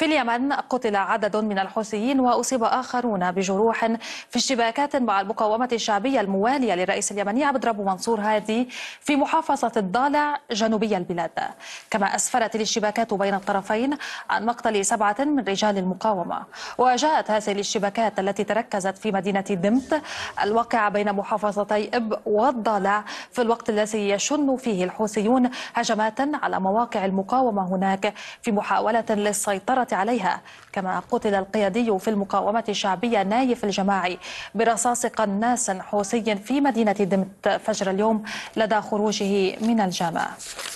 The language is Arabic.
في اليمن قتل عدد من الحوثيين وأصيب آخرون بجروح في اشتباكات مع المقاومة الشعبية الموالية للرئيس اليمني عبد رب منصور هادي في محافظة الضالع جنوبي البلاد كما أسفرت الاشتباكات بين الطرفين عن مقتل سبعة من رجال المقاومة وجاءت هذه الاشتباكات التي تركزت في مدينة دمت الواقعة بين محافظتي إب والضالع في الوقت الذي يشن فيه الحوثيون هجمات على مواقع المقاومة هناك في محاولة للسيطرة عليها كما قتل القيادي في المقاومة الشعبية نايف الجماعي برصاص قناص حوثي في مدينة دمت فجر اليوم لدى خروجه من الجامعة